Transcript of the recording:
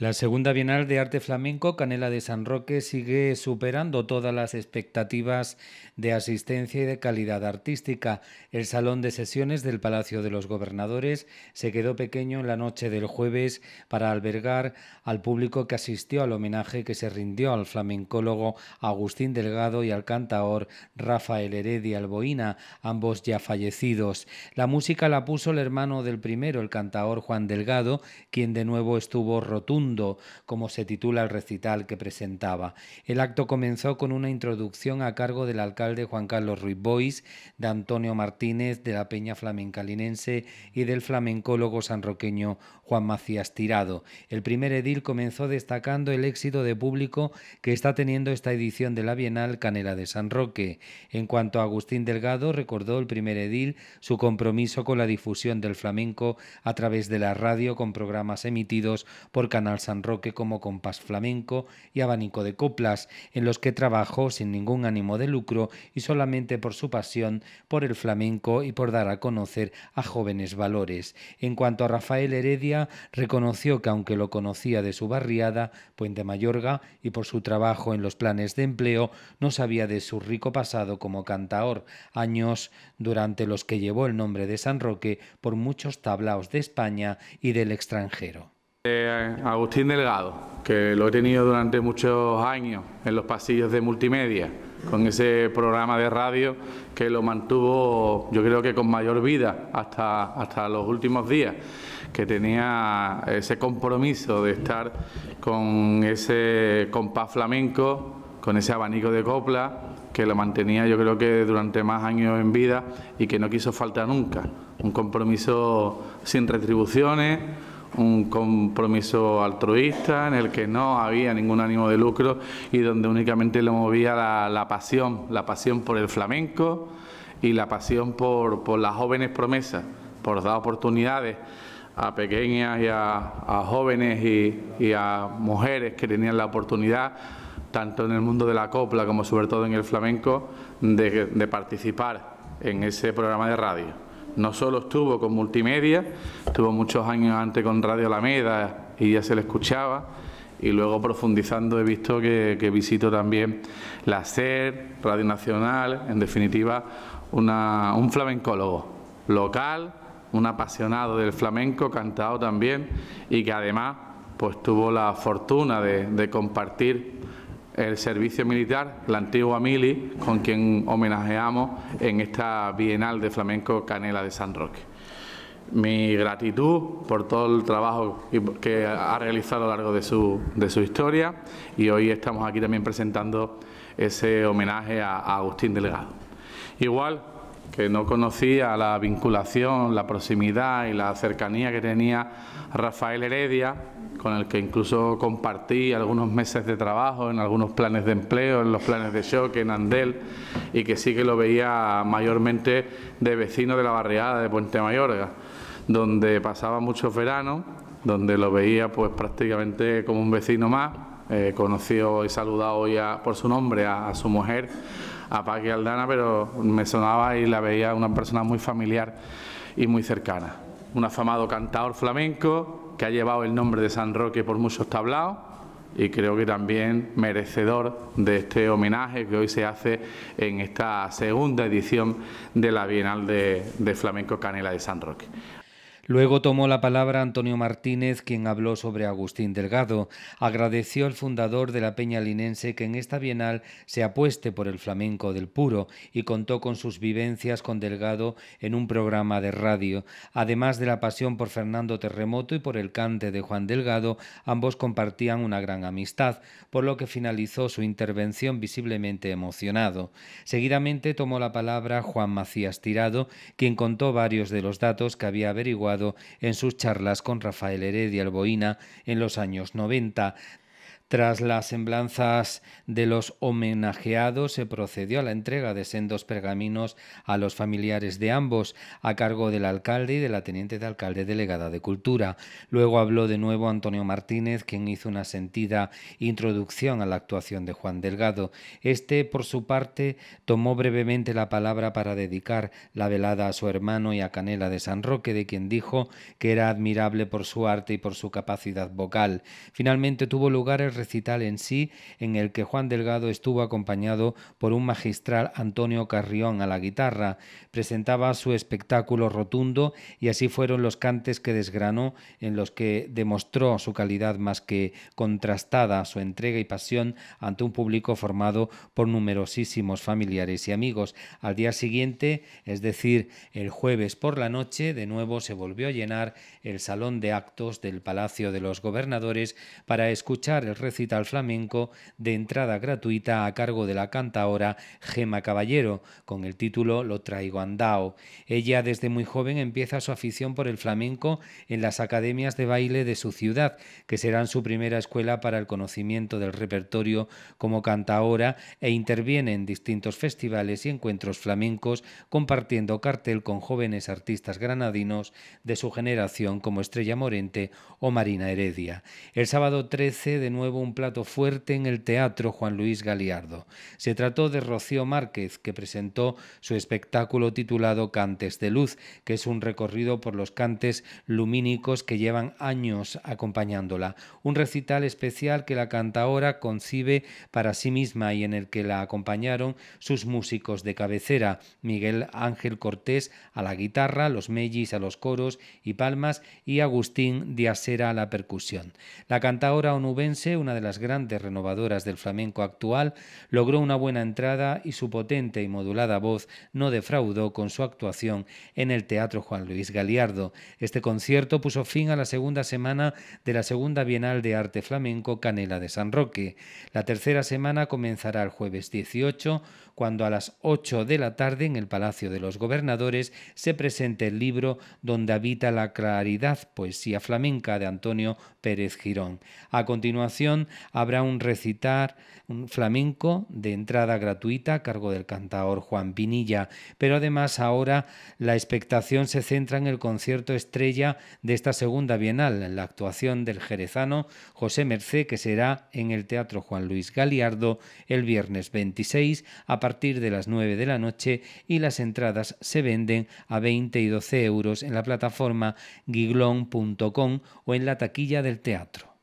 La segunda Bienal de Arte Flamenco Canela de San Roque sigue superando todas las expectativas de asistencia y de calidad artística. El salón de sesiones del Palacio de los Gobernadores se quedó pequeño en la noche del jueves para albergar al público que asistió al homenaje que se rindió al flamencólogo Agustín Delgado y al cantaor Rafael Heredia Alboína, ambos ya fallecidos. La música la puso el hermano del primero, el cantaor Juan Delgado, quien de nuevo estuvo rotundo como se titula el recital que presentaba. El acto comenzó con una introducción a cargo del alcalde Juan Carlos Ruiz Bois, de Antonio Martínez, de la Peña Flamencalinense y del flamencólogo sanroqueño Juan Macías Tirado. El primer edil comenzó destacando el éxito de público que está teniendo esta edición de la Bienal Canela de San Roque. En cuanto a Agustín Delgado, recordó el primer edil su compromiso con la difusión del flamenco a través de la radio con programas emitidos por Canal San Roque como compás flamenco y abanico de coplas, en los que trabajó sin ningún ánimo de lucro y solamente por su pasión por el flamenco y por dar a conocer a jóvenes valores. En cuanto a Rafael Heredia, reconoció que aunque lo conocía de su barriada, Puente Mayorga, y por su trabajo en los planes de empleo, no sabía de su rico pasado como cantaor, años durante los que llevó el nombre de San Roque por muchos tablaos de España y del extranjero. Eh, Agustín Delgado, que lo he tenido durante muchos años en los pasillos de multimedia, con ese programa de radio que lo mantuvo, yo creo que con mayor vida hasta, hasta los últimos días, que tenía ese compromiso de estar con ese compás flamenco, con ese abanico de copla, que lo mantenía yo creo que durante más años en vida y que no quiso falta nunca. Un compromiso sin retribuciones un compromiso altruista en el que no había ningún ánimo de lucro y donde únicamente lo movía la, pasión, la pasión por el flamenco y la pasión por, las jóvenes promesas, por dar oportunidades a pequeñas y a, jóvenes y, a mujeres que tenían la oportunidad, tanto en el mundo de la copla como sobre todo en el flamenco, de participar en ese programa de radio. No solo estuvo con multimedia, estuvo muchos años antes con Radio Alameda y ya se le escuchaba, y luego profundizando he visto que, visitó también la SER, Radio Nacional, en definitiva un flamencólogo local, un apasionado del flamenco, cantado también, y que además pues tuvo la fortuna de, de compartir el servicio militar, la antigua Mili, con quien homenajeamos en esta Bienal de Flamenco Canela de San Roque. Mi gratitud por todo el trabajo que ha realizado a lo largo de su, de su historia y hoy estamos aquí también presentando ese homenaje a, a Agustín Delgado. Igual que no conocía la vinculación, la proximidad y la cercanía que tenía Rafael Heredia, con el que incluso compartí algunos meses de trabajo en algunos planes de empleo, en los planes de choque, en Andel, y que sí que lo veía mayormente de vecino de la barriada de Puente Mayorga, donde pasaba muchos veranos, donde lo veía pues prácticamente como un vecino más. Eh, conocido y saludado ya por su nombre a su mujer a Paqui Aldana, pero me sonaba y la veía una persona muy familiar y muy cercana. Un afamado cantador flamenco que ha llevado el nombre de San Roque por muchos tablaos y creo que también merecedor de este homenaje que hoy se hace en esta segunda edición de la Bienal de, de Flamenco Canela de San Roque. Luego tomó la palabra Antonio Martínez, quien habló sobre Agustín Delgado. Agradeció al fundador de la Peña Linense que en esta bienal se apueste por el flamenco del puro y contó con sus vivencias con Delgado en un programa de radio. Además de la pasión por Fernando Terremoto y por el cante de Juan Delgado, ambos compartían una gran amistad, por lo que finalizó su intervención visiblemente emocionado. Seguidamente tomó la palabra Juan Macías Tirado, quien contó varios de los datos que había averiguado en sus charlas con Rafael Heredia Alboína en los años 90. Tras las semblanzas de los homenajeados, se procedió a la entrega de sendos pergaminos a los familiares de ambos, a cargo del alcalde y de la teniente de alcalde delegada de Cultura. Luego habló de nuevo Antonio Martínez, quien hizo una sentida introducción a la actuación de Juan Delgado. Este, por su parte, tomó brevemente la palabra para dedicar la velada a su hermano y a Canela de San Roque, de quien dijo que era admirable por su arte y por su capacidad vocal. Finalmente tuvo lugar el recital en sí, en el que Juan Delgado estuvo acompañado por un magistral Antonio Carrión a la guitarra. Presentaba su espectáculo rotundo y así fueron los cantes que desgranó, en los que demostró su calidad más que contrastada, su entrega y pasión ante un público formado por numerosísimos familiares y amigos. Al día siguiente, es decir, el jueves por la noche, de nuevo se volvió a llenar el salón de actos del Palacio de los Gobernadores para escuchar el al flamenco de entrada gratuita a cargo de la cantaora Gema Caballero, con el título Lo traigo andao. Ella desde muy joven empieza su afición por el flamenco en las academias de baile de su ciudad, que serán su primera escuela para el conocimiento del repertorio como cantaora e interviene en distintos festivales y encuentros flamencos compartiendo cartel con jóvenes artistas granadinos de su generación como Estrella Morente o Marina Heredia. El sábado 13 de nuevo un plato fuerte en el teatro Juan Luis Galiardo. Se trató de Rocío Márquez, que presentó su espectáculo titulado Cantes de Luz, que es un recorrido por los cantes lumínicos que llevan años acompañándola. Un recital especial que la cantaora concibe para sí misma y en el que la acompañaron sus músicos de cabecera, Miguel Ángel Cortés a la guitarra, los Mellis a los coros y palmas y Agustín Diasera a la percusión. La cantaora onubense, una de las grandes renovadoras del flamenco actual, logró una buena entrada y su potente y modulada voz no defraudó con su actuación en el Teatro Juan Luis Galiardo. Este concierto puso fin a la segunda semana de la Segunda Bienal de Arte Flamenco Canela de San Roque. La tercera semana comenzará el jueves 18, cuando a las 8 de la tarde en el Palacio de los Gobernadores se presente el libro Donde habita la claridad, poesía flamenca de Antonio Pérez Girón. A continuación, habrá un recitar un flamenco de entrada gratuita a cargo del cantaor Juan Pinilla, pero además ahora la expectación se centra en el concierto estrella de esta segunda bienal, en la actuación del jerezano José Mercé, que será en el Teatro Juan Luis Galiardo el viernes 26 a partir de las 9 de la noche y las entradas se venden a 20 y 12 euros en la plataforma giglon.com o en la taquilla del teatro.